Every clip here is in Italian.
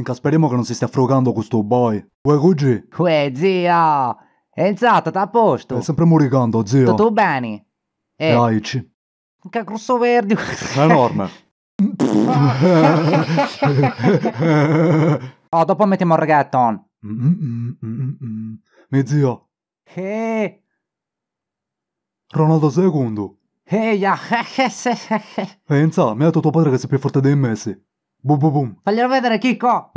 Minchia, speriamo che non si stia frugando questo boy. Uè, Gugi? Uè, zio! E zio, a posto? È sempre muricando, zio. Tutto bene? E... Eh. Aici. Che grosso verde. enorme. oh, dopo mettiamo il reggaeton. Mi zio. Che... Ronaldo II. Ehi, hey, Pensa, mi ha detto tuo padre che sei più forte dei Messi. Boom boom boom. Faglielo vedere, Chicco.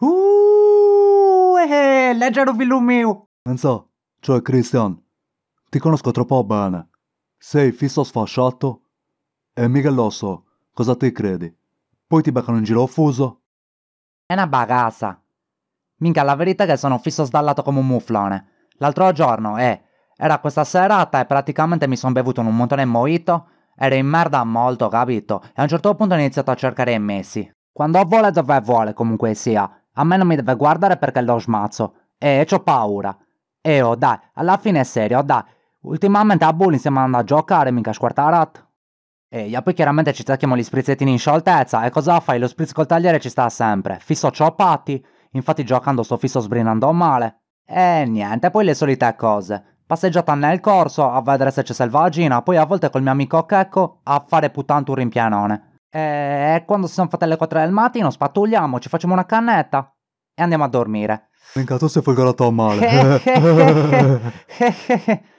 Uh, eh, eh leggero filo mio. Non so, cioè Christian, ti conosco troppo bene. Sei fisso sfasciato e mica lo so cosa ti credi. Poi ti beccano in giro fuso. È una bagassa. Minchia, la verità è che sono fisso sdallato come un muflone. L'altro giorno, eh, era questa serata e praticamente mi sono bevuto in un montone mojito era in merda molto, capito? E a un certo punto ho iniziato a cercare Messi. Quando vuole dove vuole, comunque sia. A me non mi deve guardare perché lo smazzo. E ho paura. E oh dai, alla fine è serio, dai. Ultimamente a Bulli siamo andati a giocare, mica squartarat. E io poi chiaramente ci tacchiamo gli sprizzettini in scioltezza. E cosa fai? Lo spritz col tagliere ci sta sempre. Fisso cioppatti. Infatti giocando sto fisso sbrinando male. E niente, poi le solite cose. Passeggiata nel corso a vedere se c'è selvaggina, poi a volte col mio amico Checco a fare puttanto un rimpianone. E quando si sono fatte le 4 del mattino spattuliamo, ci facciamo una cannetta e andiamo a dormire. Minchia, tu sei folgorato a male.